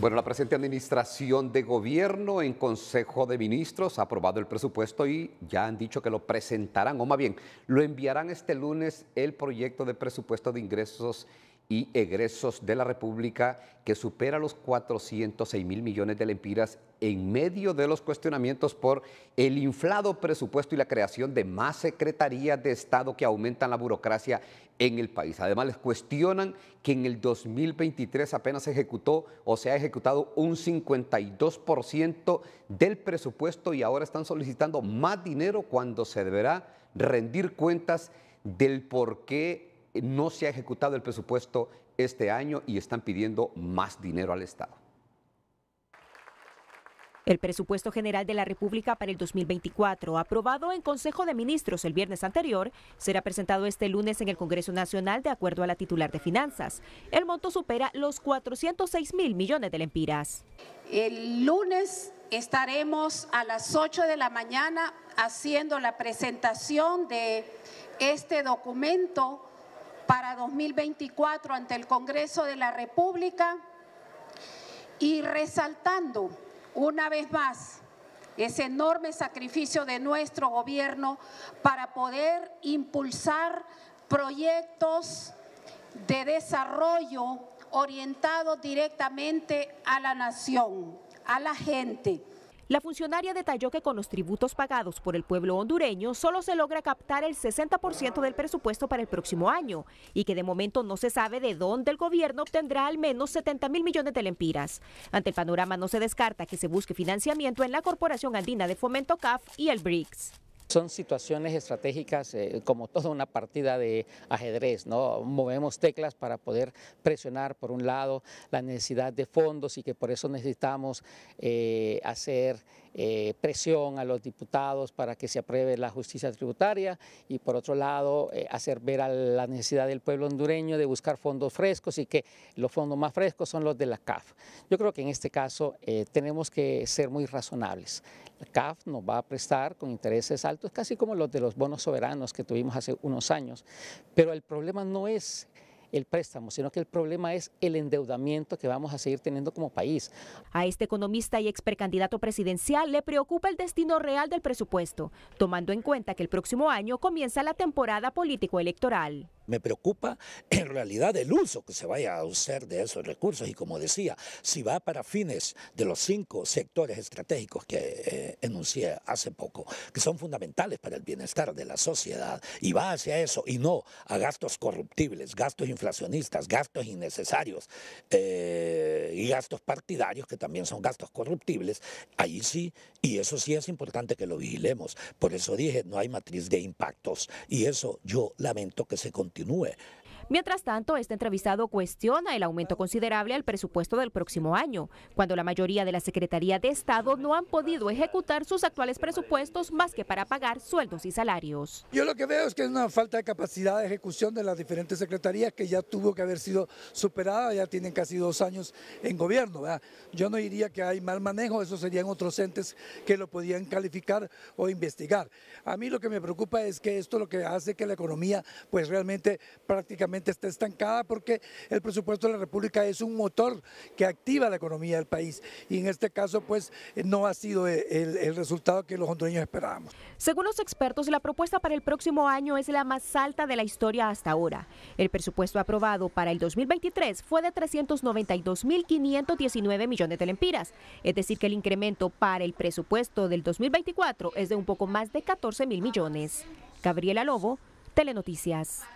Bueno, la presente administración de gobierno en Consejo de Ministros ha aprobado el presupuesto y ya han dicho que lo presentarán, o más bien, lo enviarán este lunes el proyecto de presupuesto de ingresos y egresos de la República que supera los 406 mil millones de lempiras en medio de los cuestionamientos por el inflado presupuesto y la creación de más secretarías de Estado que aumentan la burocracia en el país. Además, les cuestionan que en el 2023 apenas se ejecutó o se ha ejecutado un 52% del presupuesto y ahora están solicitando más dinero cuando se deberá rendir cuentas del por qué no se ha ejecutado el presupuesto este año y están pidiendo más dinero al Estado. El presupuesto general de la República para el 2024, aprobado en Consejo de Ministros el viernes anterior, será presentado este lunes en el Congreso Nacional de acuerdo a la titular de Finanzas. El monto supera los 406 mil millones de lempiras. El lunes estaremos a las 8 de la mañana haciendo la presentación de este documento 2024 ante el Congreso de la República y resaltando una vez más ese enorme sacrificio de nuestro gobierno para poder impulsar proyectos de desarrollo orientados directamente a la nación, a la gente. La funcionaria detalló que con los tributos pagados por el pueblo hondureño solo se logra captar el 60% del presupuesto para el próximo año y que de momento no se sabe de dónde el gobierno obtendrá al menos 70 mil millones de lempiras. Ante el panorama no se descarta que se busque financiamiento en la Corporación Andina de Fomento CAF y el BRICS. Son situaciones estratégicas eh, como toda una partida de ajedrez, ¿no? Movemos teclas para poder presionar por un lado la necesidad de fondos y que por eso necesitamos eh, hacer eh, presión a los diputados para que se apruebe la justicia tributaria y por otro lado eh, hacer ver a la necesidad del pueblo hondureño de buscar fondos frescos y que los fondos más frescos son los de la CAF. Yo creo que en este caso eh, tenemos que ser muy razonables. La CAF nos va a prestar con intereses altos, casi como los de los bonos soberanos que tuvimos hace unos años, pero el problema no es el préstamo, sino que el problema es el endeudamiento que vamos a seguir teniendo como país. A este economista y ex precandidato presidencial le preocupa el destino real del presupuesto, tomando en cuenta que el próximo año comienza la temporada político-electoral. Me preocupa en realidad el uso que se vaya a hacer de esos recursos y como decía, si va para fines de los cinco sectores estratégicos que eh, enuncié hace poco, que son fundamentales para el bienestar de la sociedad y va hacia eso y no a gastos corruptibles, gastos inflacionistas, gastos innecesarios eh, y gastos partidarios que también son gastos corruptibles, ahí sí, y eso sí es importante que lo vigilemos. Por eso dije, no hay matriz de impactos y eso yo lamento que se continúe que não é. Mientras tanto, este entrevistado cuestiona el aumento considerable al presupuesto del próximo año, cuando la mayoría de la Secretaría de Estado no han podido ejecutar sus actuales presupuestos más que para pagar sueldos y salarios. Yo lo que veo es que es una falta de capacidad de ejecución de las diferentes secretarías que ya tuvo que haber sido superada, ya tienen casi dos años en gobierno. Yo no diría que hay mal manejo, eso serían otros entes que lo podían calificar o investigar. A mí lo que me preocupa es que esto lo que hace que la economía pues realmente prácticamente está estancada porque el presupuesto de la República es un motor que activa la economía del país y en este caso pues eh, no ha sido eh, el, resultado que los hondureños esperábamos. Según los expertos, la propuesta para el próximo año es la más alta de la historia hasta ahora. El presupuesto aprobado para el 2023 fue de 392.519 millones de lempiras, es decir que el incremento para el presupuesto del 2024 es de un poco más de 14 mil millones. Gabriela Lobo, Telenoticias.